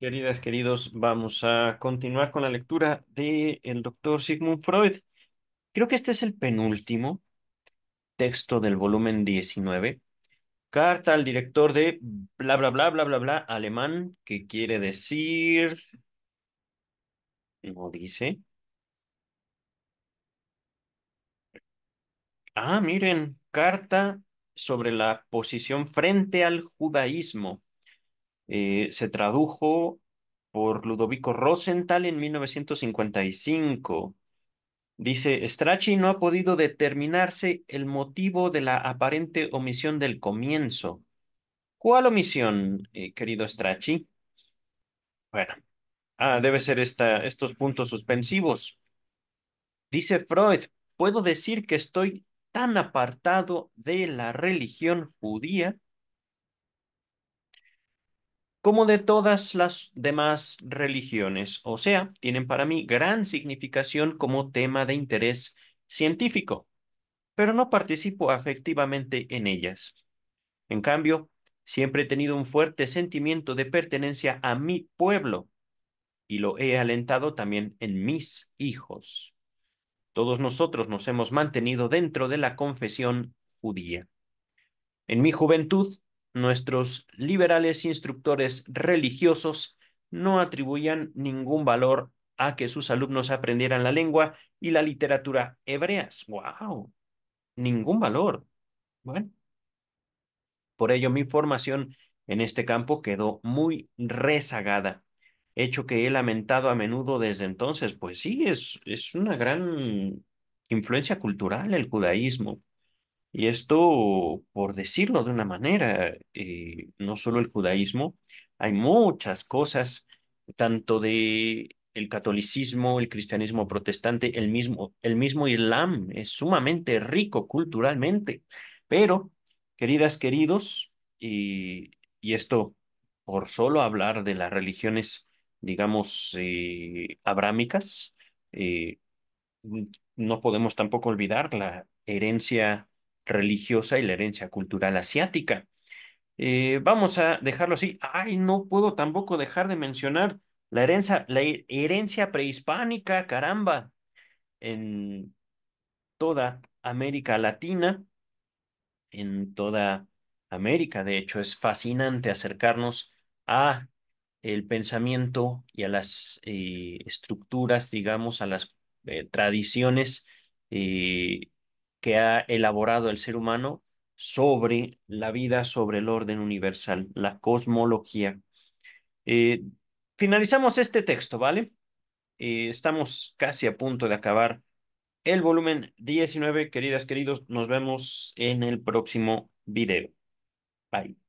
Queridas, queridos, vamos a continuar con la lectura del el doctor Sigmund Freud. Creo que este es el penúltimo texto del volumen 19. Carta al director de bla, bla, bla, bla, bla, bla, alemán, que quiere decir... No dice. Ah, miren, carta sobre la posición frente al judaísmo eh, se tradujo por Ludovico Rosenthal en 1955. Dice, Strachi no ha podido determinarse el motivo de la aparente omisión del comienzo. ¿Cuál omisión, eh, querido Strachi? Bueno, ah, debe ser esta, estos puntos suspensivos. Dice Freud, puedo decir que estoy tan apartado de la religión judía como de todas las demás religiones, o sea, tienen para mí gran significación como tema de interés científico, pero no participo afectivamente en ellas. En cambio, siempre he tenido un fuerte sentimiento de pertenencia a mi pueblo y lo he alentado también en mis hijos. Todos nosotros nos hemos mantenido dentro de la confesión judía. En mi juventud nuestros liberales instructores religiosos no atribuían ningún valor a que sus alumnos aprendieran la lengua y la literatura hebreas. ¡Wow! Ningún valor. Bueno. Por ello, mi formación en este campo quedó muy rezagada, hecho que he lamentado a menudo desde entonces. Pues sí, es, es una gran influencia cultural el judaísmo. Y esto, por decirlo de una manera, eh, no solo el judaísmo, hay muchas cosas, tanto de el catolicismo, el cristianismo protestante, el mismo, el mismo Islam es sumamente rico culturalmente. Pero, queridas, queridos, y, esto por solo hablar de las religiones, digamos, eh, abrámicas, eh, no podemos tampoco olvidar la herencia religiosa y la herencia cultural asiática. Eh, vamos a dejarlo así. Ay, no puedo tampoco dejar de mencionar la herencia, prehispánica, caramba, en toda América Latina, en toda América. De hecho, es fascinante acercarnos a el pensamiento y a las eh, estructuras, digamos, a las eh, tradiciones que ha elaborado el ser humano sobre la vida, sobre el orden universal, la cosmología. Eh, finalizamos este texto, ¿vale? Eh, estamos casi a punto de acabar el volumen 19. Queridas, queridos, nos vemos en el próximo video. Bye.